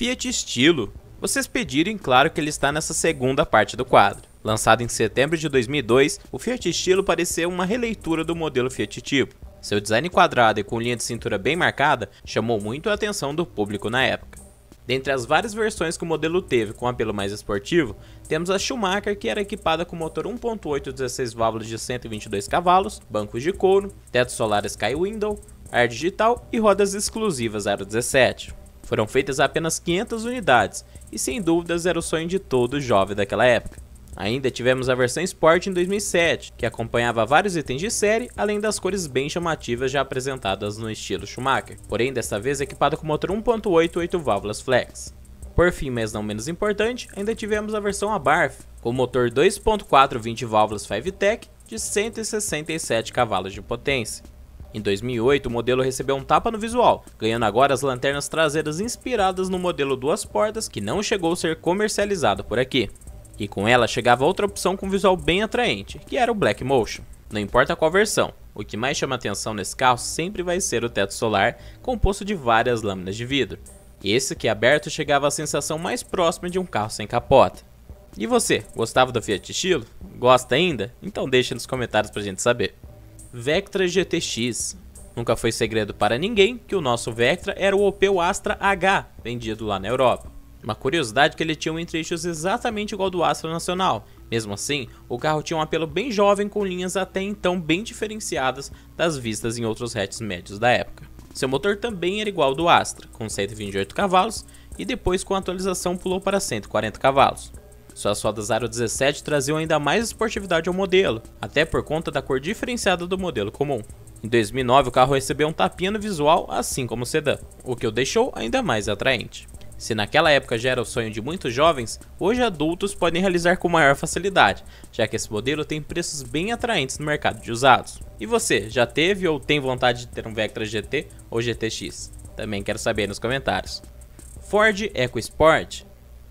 Fiat Estilo. Vocês pediram, claro que ele está nessa segunda parte do quadro. Lançado em setembro de 2002, o Fiat Estilo pareceu uma releitura do modelo Fiat Tipo. Seu design quadrado e com linha de cintura bem marcada chamou muito a atenção do público na época. Dentre as várias versões que o modelo teve com apelo mais esportivo, temos a Schumacher que era equipada com motor 1.8 16 válvulas de 122 cavalos, bancos de couro, teto solar Sky Window, ar digital e rodas exclusivas 017. 17. Foram feitas apenas 500 unidades e sem dúvidas era o sonho de todo jovem daquela época. Ainda tivemos a versão Sport em 2007, que acompanhava vários itens de série, além das cores bem chamativas já apresentadas no estilo Schumacher, porém desta vez equipada com motor 1.8 8 válvulas flex. Por fim, mas não menos importante, ainda tivemos a versão Abarth, com motor 2.4 20 válvulas 5-Tech de 167 cavalos de potência. Em 2008, o modelo recebeu um tapa no visual, ganhando agora as lanternas traseiras inspiradas no modelo duas portas que não chegou a ser comercializado por aqui. E com ela chegava outra opção com visual bem atraente, que era o Black Motion. Não importa qual versão, o que mais chama atenção nesse carro sempre vai ser o teto solar, composto de várias lâminas de vidro. Esse que é aberto chegava à sensação mais próxima de um carro sem capota. E você, gostava do Fiat Estilo? Gosta ainda? Então deixa nos comentários pra gente saber. Vectra GTX. Nunca foi segredo para ninguém que o nosso Vectra era o Opel Astra H, vendido lá na Europa. Uma curiosidade que ele tinha um entre-eixos exatamente igual ao do Astra Nacional. Mesmo assim, o carro tinha um apelo bem jovem com linhas até então bem diferenciadas das vistas em outros hatches médios da época. Seu motor também era igual ao do Astra, com 128 cavalos, e depois com a atualização pulou para 140 cavalos. Suas rodas Aro 17 traziam ainda mais esportividade ao modelo, até por conta da cor diferenciada do modelo comum. Em 2009, o carro recebeu um tapinha no visual, assim como o sedã, o que o deixou ainda mais atraente. Se naquela época já era o sonho de muitos jovens, hoje adultos podem realizar com maior facilidade, já que esse modelo tem preços bem atraentes no mercado de usados. E você, já teve ou tem vontade de ter um Vectra GT ou GTX? Também quero saber nos comentários. Ford EcoSport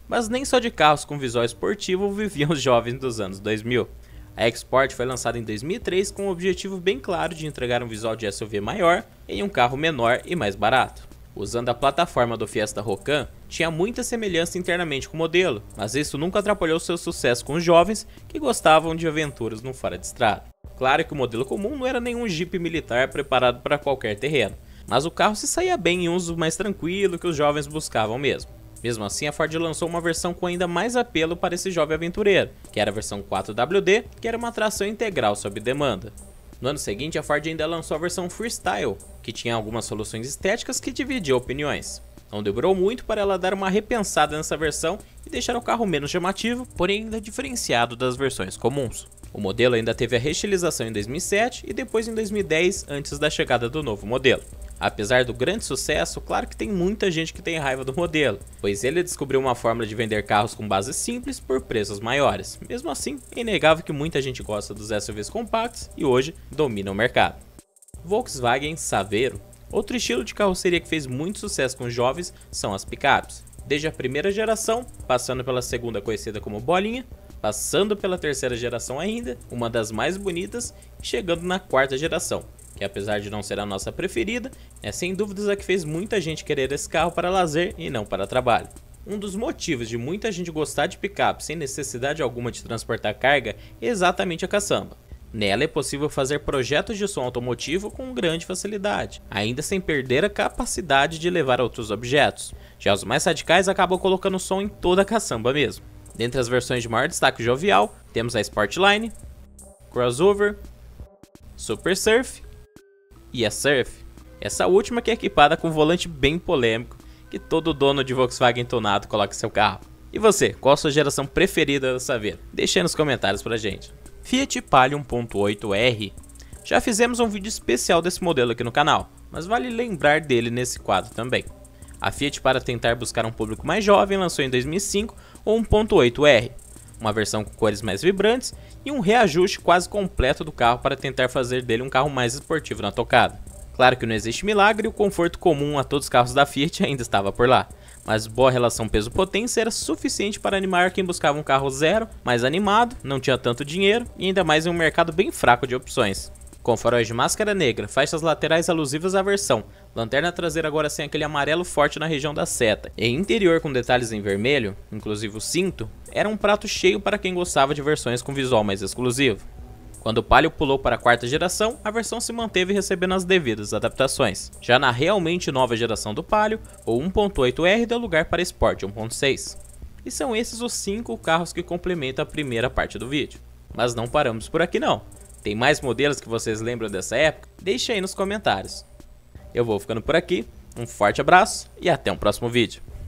mas nem só de carros com visual esportivo viviam os jovens dos anos 2000. A Export foi lançada em 2003 com o um objetivo bem claro de entregar um visual de SUV maior em um carro menor e mais barato. Usando a plataforma do Fiesta Rocan, tinha muita semelhança internamente com o modelo, mas isso nunca atrapalhou seu sucesso com os jovens que gostavam de aventuras no fora de estrada. Claro que o modelo comum não era nenhum Jeep militar preparado para qualquer terreno, mas o carro se saía bem em uso mais tranquilo que os jovens buscavam mesmo. Mesmo assim, a Ford lançou uma versão com ainda mais apelo para esse jovem aventureiro, que era a versão 4WD, que era uma tração integral sob demanda. No ano seguinte, a Ford ainda lançou a versão Freestyle, que tinha algumas soluções estéticas que dividiam opiniões. Não demorou muito para ela dar uma repensada nessa versão e deixar o carro menos chamativo, porém ainda diferenciado das versões comuns. O modelo ainda teve a restilização em 2007 e depois em 2010, antes da chegada do novo modelo. Apesar do grande sucesso, claro que tem muita gente que tem raiva do modelo, pois ele descobriu uma fórmula de vender carros com base simples por preços maiores. Mesmo assim, é inegável que muita gente gosta dos SUVs compactos e hoje domina o mercado. Volkswagen Saveiro Outro estilo de carroceria que fez muito sucesso com jovens são as picapes. Desde a primeira geração, passando pela segunda conhecida como bolinha, passando pela terceira geração ainda, uma das mais bonitas, e chegando na quarta geração, que apesar de não ser a nossa preferida, é sem dúvidas a que fez muita gente querer esse carro para lazer e não para trabalho. Um dos motivos de muita gente gostar de picape sem necessidade alguma de transportar carga é exatamente a caçamba. Nela é possível fazer projetos de som automotivo com grande facilidade, ainda sem perder a capacidade de levar outros objetos. Já os mais radicais acabam colocando som em toda a caçamba mesmo. Dentre as versões de maior destaque jovial, temos a Sportline, Crossover, Super Surf e a Surf. Essa última que é equipada com um volante bem polêmico, que todo dono de Volkswagen tonado coloca em seu carro. E você, qual a sua geração preferida dessa vez? Deixe aí nos comentários pra gente. Fiat Palio 1.8R. Já fizemos um vídeo especial desse modelo aqui no canal, mas vale lembrar dele nesse quadro também. A Fiat, para tentar buscar um público mais jovem, lançou em 2005 o 1.8R, uma versão com cores mais vibrantes e um reajuste quase completo do carro para tentar fazer dele um carro mais esportivo na tocada. Claro que não existe milagre e o conforto comum a todos os carros da Fiat ainda estava por lá, mas boa relação peso-potência era suficiente para animar quem buscava um carro zero, mais animado, não tinha tanto dinheiro e ainda mais em um mercado bem fraco de opções com faróis de máscara negra, faixas laterais alusivas à versão, lanterna traseira agora sem aquele amarelo forte na região da seta, e interior com detalhes em vermelho, inclusive o cinto, era um prato cheio para quem gostava de versões com visual mais exclusivo. Quando o Palio pulou para a quarta geração, a versão se manteve recebendo as devidas adaptações. Já na realmente nova geração do Palio, o 1.8R deu lugar para Sport 1.6. E são esses os 5 carros que complementam a primeira parte do vídeo. Mas não paramos por aqui não. Tem mais modelos que vocês lembram dessa época? Deixe aí nos comentários. Eu vou ficando por aqui, um forte abraço e até um próximo vídeo.